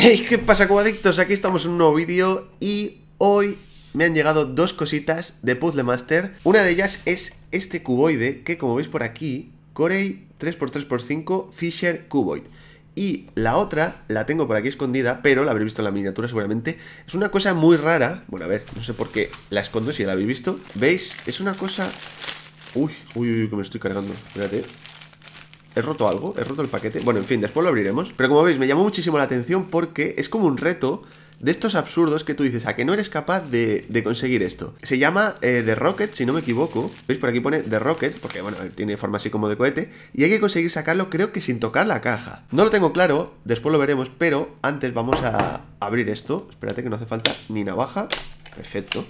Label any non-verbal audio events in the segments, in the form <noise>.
Hey, ¿qué pasa cubadictos. Aquí estamos en un nuevo vídeo y hoy me han llegado dos cositas de Puzzle Master. Una de ellas es este cuboide que como veis por aquí, Corey 3x3x5 Fisher Cuboid. Y la otra la tengo por aquí escondida, pero la habréis visto en la miniatura seguramente. Es una cosa muy rara. Bueno, a ver, no sé por qué la escondo si la habéis visto. ¿Veis? Es una cosa... Uy, uy, uy, que me estoy cargando. Espérate. ¿He roto algo? ¿He roto el paquete? Bueno, en fin, después lo abriremos. Pero como veis, me llamó muchísimo la atención porque es como un reto de estos absurdos que tú dices, a que no eres capaz de, conseguir esto. Se llama eh, The Rocket, si no me equivoco. ¿Veis? Por aquí pone The Rocket, porque bueno, tiene forma así como de cohete. Y hay que conseguir sacarlo, creo que sin tocar la caja. No lo tengo claro, después lo veremos, pero antes vamos a abrir esto. Espérate que no hace falta ni navaja. Perfecto.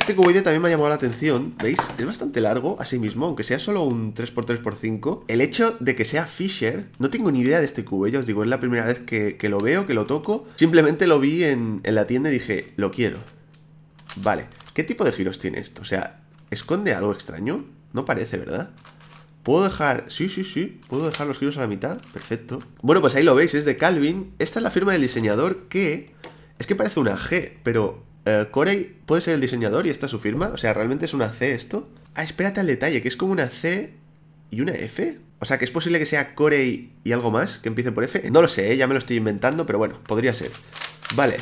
Este cuboide también me ha llamado la atención, ¿veis? Es bastante largo, así mismo, aunque sea solo un 3x3x5. El hecho de que sea Fisher, no tengo ni idea de este cubo, ya os digo, es la primera vez que, lo veo, que lo toco. Simplemente lo vi en, en la tienda y dije, lo quiero. Vale, ¿qué tipo de giros tiene esto? O sea, ¿esconde algo extraño? No parece, ¿verdad? ¿Puedo dejar...? Sí, sí, sí. ¿Puedo dejar los giros a la mitad? Perfecto. Bueno, pues ahí lo veis, es de Calvin. Esta es la firma del diseñador que... Es que parece una G, pero eh, Corey puede ser el diseñador y es su firma. O sea, ¿realmente es una C esto? Ah, espérate al detalle, que es como una C y una F. O sea, que es posible que sea Corey y algo más que empiece por F. Eh, no lo sé, eh, ya me lo estoy inventando, pero bueno, podría ser. Vale.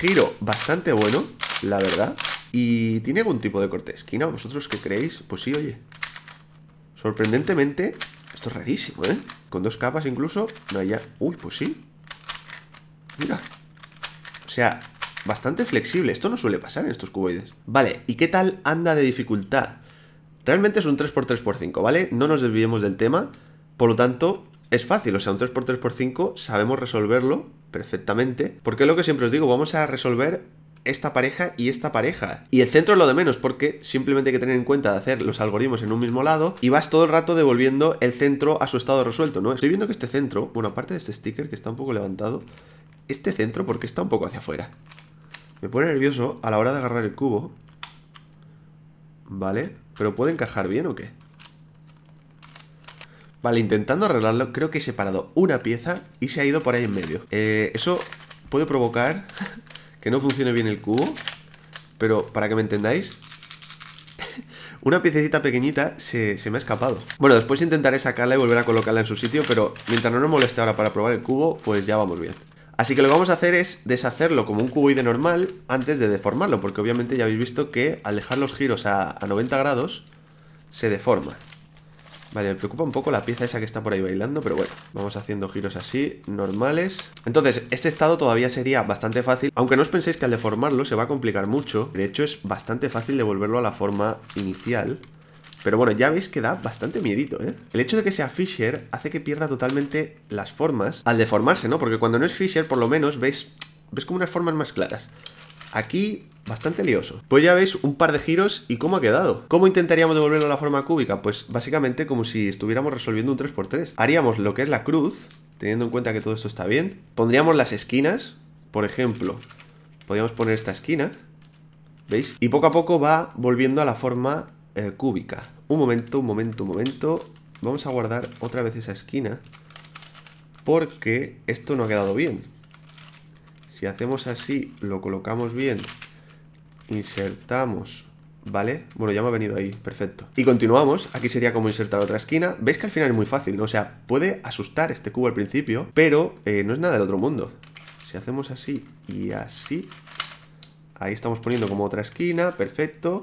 Giro bastante bueno, la verdad. ¿Y tiene algún tipo de corte de esquina? ¿Vosotros qué creéis? Pues sí, oye. Sorprendentemente, esto es rarísimo, ¿eh? Con dos capas incluso, no hay ya... Uy, pues sí. Mira. O sea, bastante flexible. Esto no suele pasar en estos cuboides. Vale, ¿y qué tal anda de dificultad? Realmente es un 3x3x5, ¿vale? No nos desviemos del tema. Por lo tanto, es fácil. O sea, un 3x3x5 sabemos resolverlo perfectamente. Porque es lo que siempre os digo, vamos a resolver esta pareja y esta pareja. Y el centro es lo de menos, porque simplemente hay que tener en cuenta de hacer los algoritmos en un mismo lado y vas todo el rato devolviendo el centro a su estado resuelto, ¿no? Estoy viendo que este centro, bueno, aparte de este sticker que está un poco levantado, este centro porque está un poco hacia afuera. Me pone nervioso a la hora de agarrar el cubo. Vale, pero ¿puede encajar bien o qué? Vale, intentando arreglarlo, creo que he separado una pieza y se ha ido por ahí en medio. Eh, eso puede provocar <laughs> que no funcione bien el cubo, pero para que me entendáis, <laughs> una piececita pequeñita se, se, me ha escapado. Bueno, después intentaré sacarla y volver a colocarla en su sitio, pero mientras no nos moleste ahora para probar el cubo, pues ya vamos bien. Así que lo que vamos a hacer es deshacerlo como un cuboide normal antes de deformarlo, porque obviamente ya habéis visto que al dejar los giros a, 90 grados se deforma. Vale, me preocupa un poco la pieza esa que está por ahí bailando, pero bueno, vamos haciendo giros así, normales. Entonces, este estado todavía sería bastante fácil, aunque no os penséis que al deformarlo se va a complicar mucho. De hecho, es bastante fácil devolverlo a la forma inicial. Pero bueno, ya veis que da bastante miedito, ¿eh? El hecho de que sea Fisher hace que pierda totalmente las formas al deformarse, ¿no? Porque cuando no es Fisher, por lo menos veis, ves como unas formas más claras. Aquí bastante lioso. Pues ya veis un par de giros y cómo ha quedado. ¿Cómo intentaríamos devolverlo a la forma cúbica? Pues básicamente como si estuviéramos resolviendo un 3x3. Haríamos lo que es la cruz, teniendo en cuenta que todo esto está bien. Pondríamos las esquinas, por ejemplo, podríamos poner esta esquina, ¿veis? Y poco a poco va volviendo a la forma eh, cúbica. Un momento, un momento, un momento. Vamos a guardar otra vez esa esquina. Porque esto no ha quedado bien. Si hacemos así, lo colocamos bien. Insertamos ¿vale? Bueno, ya me ha venido ahí, perfecto. Y continuamos, aquí sería como insertar otra esquina. Veis que al final es muy fácil, O sea, puede asustar este cubo al principio, pero eh, no es nada del otro mundo. Si hacemos así y así, ahí estamos poniendo como otra esquina, perfecto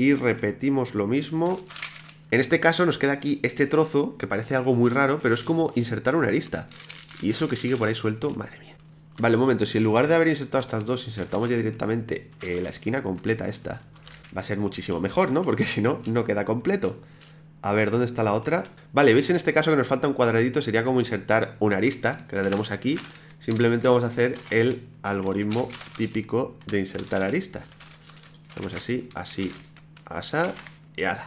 y repetimos lo mismo. En este caso nos queda aquí este trozo, que parece algo muy raro, pero es como insertar una arista. Y eso que sigue por ahí suelto, madre mía. Vale, un momento, si en lugar de haber insertado estas dos, insertamos ya directamente eh, la esquina completa esta, va a ser muchísimo mejor, ¿no? Porque <laughs> si no, no queda completo. A ver, ¿dónde está la otra? Vale, veis en este caso que nos falta un cuadradito, sería como insertar una arista, que la tenemos aquí. Simplemente vamos a hacer el algoritmo típico de insertar arista Vamos así, así asa y ala.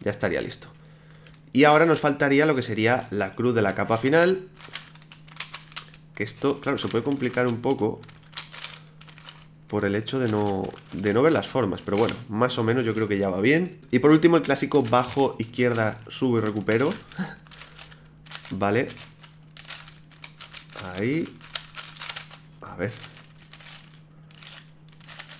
Ya estaría listo. Y ahora nos faltaría lo que sería la cruz de la capa final. Que esto, claro, se puede complicar un poco por el hecho de no, de no ver las formas. Pero bueno, más o menos yo creo que ya va bien. Y por último el clásico bajo, izquierda, subo y recupero. vale. Ahí. A ver,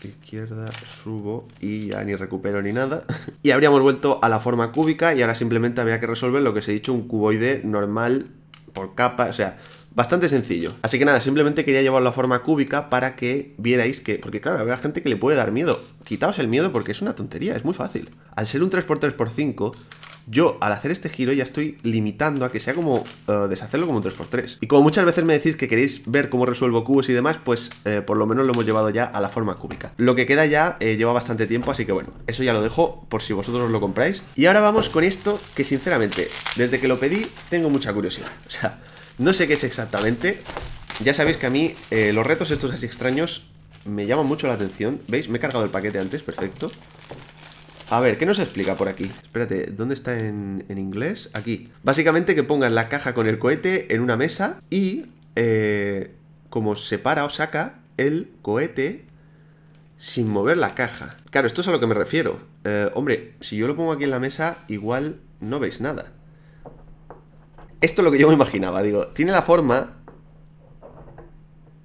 izquierda, subo y ya ni recupero ni nada. <laughs> Y habríamos vuelto a la forma cúbica y ahora simplemente había que resolver lo que os he dicho, un cuboide normal por capa, o sea, bastante sencillo. Así que nada, simplemente quería llevarlo a forma cúbica para que vierais que, porque claro, habrá gente que le puede dar miedo. Quitaos el miedo porque es una tontería, es muy fácil. Al ser un 3x3x5, yo al hacer este giro ya estoy limitando a que sea como eh, deshacerlo como un 3x3. Y como muchas veces me decís que queréis ver cómo resuelvo cubos y demás, pues eh, por lo menos lo hemos llevado ya a la forma cúbica. Lo que queda ya eh, lleva bastante tiempo, así que bueno, eso ya lo dejo por si vosotros lo compráis. Y ahora vamos con esto que sinceramente, desde que lo pedí, tengo mucha curiosidad. O sea, no sé qué es exactamente. Ya sabéis que a mí los retos estos así extraños me llaman mucho la atención. ¿Veis? Me he cargado el paquete antes, perfecto. A ver, ¿qué nos explica por aquí? Espérate, ¿dónde está en, inglés? Aquí. Básicamente que pongas la caja con el cohete en una mesa y eh, como como separa o saca el cohete sin mover la caja. Claro, esto es a lo que me refiero. Eh, hombre, si yo lo pongo aquí en la mesa, igual no veis nada. Esto es lo que yo me imaginaba, digo, tiene la forma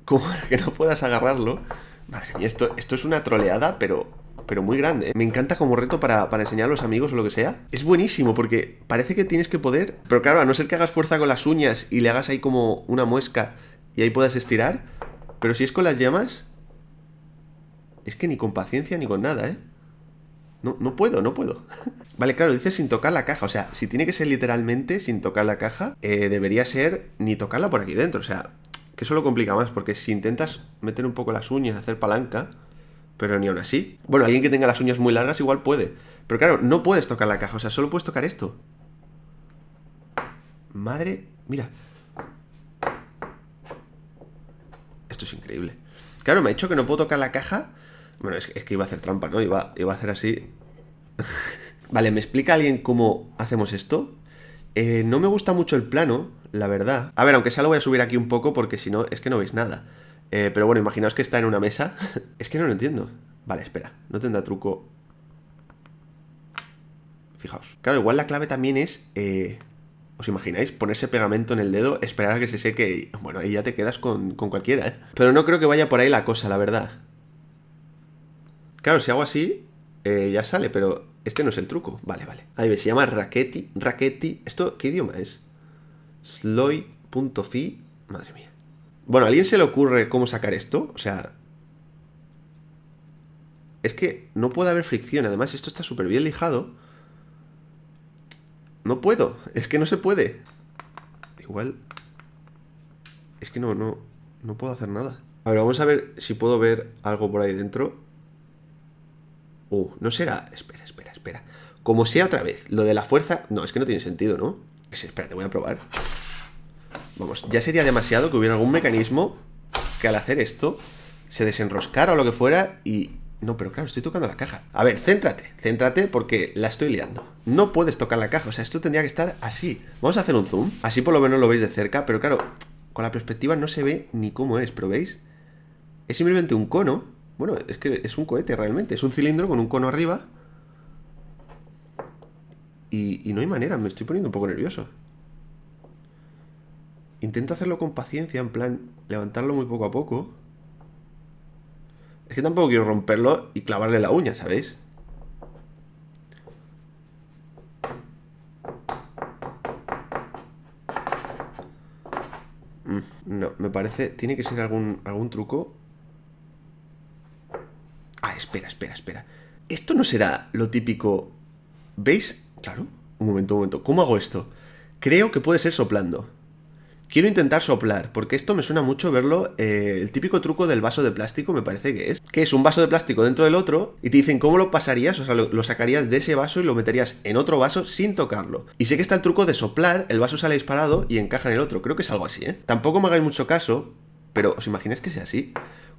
como <laughs> que no puedas agarrarlo. Madre mía, esto, esto es una troleada, pero pero muy grande. ¿eh? Me encanta como reto para, enseñar a los amigos o lo que sea. Es buenísimo porque parece que tienes que poder, pero claro, a no ser que hagas fuerza con las uñas y le hagas ahí como una muesca y ahí puedas estirar, pero si es con las llamas, es que ni con paciencia ni con nada, ¿eh? No, no puedo, no puedo. <laughs> vale, claro, dice sin tocar la caja. O sea, si tiene que ser literalmente sin tocar la caja, eh, debería ser ni tocarla por aquí dentro. O sea, que eso lo complica más, porque si intentas meter un poco las uñas, hacer palanca, pero ni aún así. Bueno, alguien que tenga las uñas muy largas igual puede. Pero claro, no puedes tocar la caja, o sea, solo puedes tocar esto. Madre, mira. Esto es increíble. Claro, me ha dicho que no puedo tocar la caja. Bueno, es, que iba a hacer trampa, ¿no? Iba, iba a hacer así. <laughs> vale, ¿me explica alguien cómo hacemos esto? Eh, no me gusta mucho el plano, la verdad. A ver, aunque sea lo voy a subir aquí un poco porque si no, es que no veis nada. Eh, pero bueno, imaginaos que está en una mesa. <laughs> es que no lo entiendo. Vale, espera. No tendrá truco. Fijaos. Claro, igual la clave también es... Eh, ¿Os imagináis? Ponerse pegamento en el dedo, esperar a que se seque y... Bueno, ahí ya te quedas con, cualquiera, ¿eh? Pero no creo que vaya por ahí la cosa, la verdad. Claro, si hago así, eh, ya sale, pero este no es el truco. Vale, vale. Ahí ve se llama Raquetti. Raquetti. ¿Esto qué idioma es? Sloy.fi. Madre mía. Bueno, alguien se le ocurre cómo sacar esto? O sea... Es que no puede haber fricción. Además, esto está súper bien lijado. No puedo. Es que no se puede. Igual... Es que no, no... No puedo hacer nada. A ver, vamos a ver si puedo ver algo por ahí dentro. Uh, no será... Espera, espera, espera. Como sea otra vez. Lo de la fuerza... No, es que no tiene sentido, ¿no? Espera, te voy a probar. Vamos, ya sería demasiado que hubiera algún mecanismo que al hacer esto se desenroscara o lo que fuera y... No, pero claro, estoy tocando la caja. A ver, céntrate, céntrate porque la estoy liando. No puedes tocar la caja, o sea, esto tendría que estar así. Vamos a hacer un zoom, así por lo menos lo veis de cerca, pero claro, con la perspectiva no se ve ni cómo es, pero veis, es simplemente un cono. Bueno, es que es un cohete realmente, es un cilindro con un cono arriba. Y, y no hay manera, me estoy poniendo un poco nervioso. Intento hacerlo con paciencia, en plan, levantarlo muy poco a poco. Es que tampoco quiero romperlo y clavarle la uña, ¿sabéis? Mm, no, me parece... Tiene que ser algún, algún truco. Ah, espera, espera, espera. Esto no será lo típico... ¿Veis? Claro. Un momento, un momento. ¿Cómo hago esto? Creo que puede ser soplando. Quiero intentar soplar, porque esto me suena mucho verlo, eh, el típico truco del vaso de plástico me parece que es, que es un vaso de plástico dentro del otro y te dicen cómo lo pasarías, o sea, lo, sacarías de ese vaso y lo meterías en otro vaso sin tocarlo. Y sé que está el truco de soplar, el vaso sale disparado y encaja en el otro, creo que es algo así, ¿eh? Tampoco me hagáis mucho caso, pero ¿os imagináis que sea así?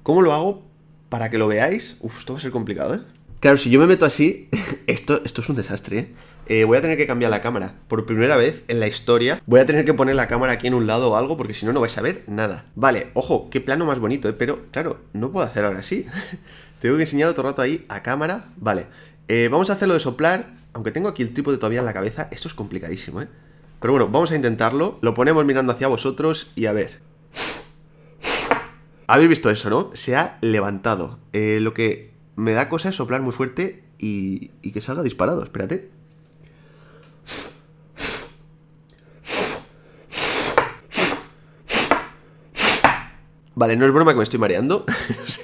¿Cómo lo hago para que lo veáis? Uf, esto va a ser complicado, ¿eh? Claro, si yo me meto así, esto, es un desastre, ¿eh? ¿eh? voy a tener que cambiar la cámara. Por primera vez en la historia voy a tener que poner la cámara aquí en un lado o algo porque si no, no vais a ver nada. Vale, ojo, qué plano más bonito, ¿eh? Pero, claro, no puedo hacer ahora así. <laughs> Tengo que enseñar otro rato ahí a cámara. Vale, eh, vamos a hacerlo de soplar. Aunque tengo aquí el trípode todavía en la cabeza, esto es complicadísimo, ¿eh? Pero bueno, vamos a intentarlo. Lo ponemos mirando hacia vosotros y a ver. Habéis visto eso, ¿no? Se ha levantado. Eh, lo que me da cosa es soplar muy fuerte y, que salga disparado. Espérate. Vale, no es broma que me estoy mareando.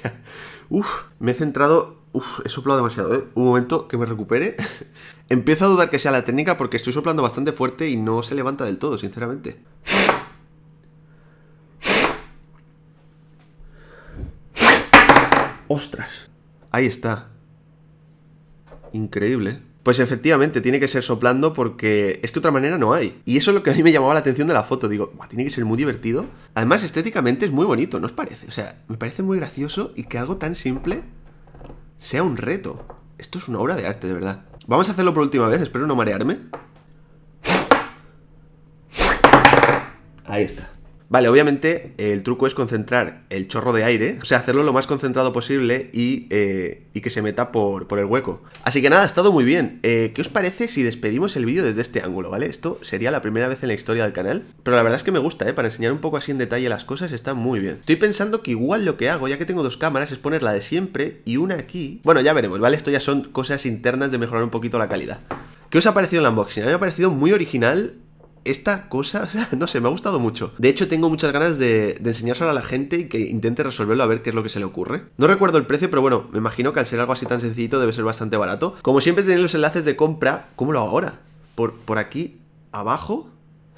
<laughs> o uff, me he centrado. Uf, he soplado demasiado, ¿eh? Un momento que me recupere. <laughs> Empiezo a dudar que sea la técnica porque estoy soplando bastante fuerte y no se levanta del todo, sinceramente. ¡Ostras! Ahí está. Increíble. Pues efectivamente, tiene que ser soplando porque es que otra manera no hay. Y eso es lo que a mí me llamaba la atención de la foto. Digo, tiene que ser muy divertido. Además, estéticamente es muy bonito, ¿no os parece? O sea, me parece muy gracioso y que algo tan simple sea un reto. Esto es una obra de arte, de verdad. Vamos a hacerlo por última vez, espero no marearme. Ahí está. Vale, obviamente eh, el truco es concentrar el chorro de aire, o sea, hacerlo lo más concentrado posible y, eh, y que se meta por, por, el hueco. Así que nada, ha estado muy bien. Eh, ¿Qué os parece si despedimos el vídeo desde este ángulo, vale? Esto sería la primera vez en la historia del canal, pero la verdad es que me gusta, ¿eh? Para enseñar un poco así en detalle las cosas está muy bien. Estoy pensando que igual lo que hago, ya que tengo dos cámaras, es poner la de siempre y una aquí. Bueno, ya veremos, ¿vale? Esto ya son cosas internas de mejorar un poquito la calidad. ¿Qué os ha parecido el unboxing? A mí me ha parecido muy original esta cosa, <laughs> no sé, me ha gustado mucho. De hecho, tengo muchas ganas de, de enseñárselo a la gente y que intente resolverlo a ver qué es lo que se le ocurre. No recuerdo el precio, pero bueno, me imagino que al ser algo así tan sencillito debe ser bastante barato. Como siempre tenéis los enlaces de compra, ¿cómo lo hago ahora? Por, por aquí, abajo...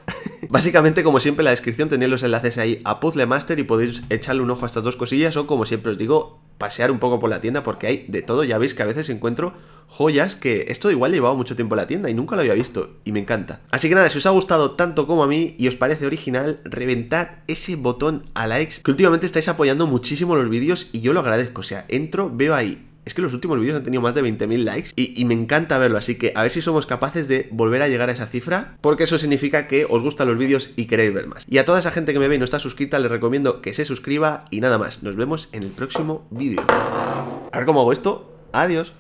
<laughs> Básicamente, como siempre, en la descripción tenéis los enlaces ahí a Puzzle Master y podéis echarle un ojo a estas dos cosillas o, como siempre os digo, pasear un poco por la tienda porque hay de todo. Ya veis que a veces encuentro joyas que esto igual llevaba mucho tiempo en la tienda y nunca lo había visto y me encanta. Así que nada, si os ha gustado tanto como a mí y os parece original, reventad ese botón a likes que últimamente estáis apoyando muchísimo los vídeos y yo lo agradezco. O sea, entro, veo ahí es que los últimos vídeos han tenido más de 20.000 likes y, me encanta verlo, así que a ver si somos capaces de volver a llegar a esa cifra, porque eso significa que os gustan los vídeos y queréis ver más. Y a toda esa gente que me ve y no está suscrita, les recomiendo que se suscriba y nada más. Nos vemos en el próximo vídeo. A ver cómo hago esto. Adiós.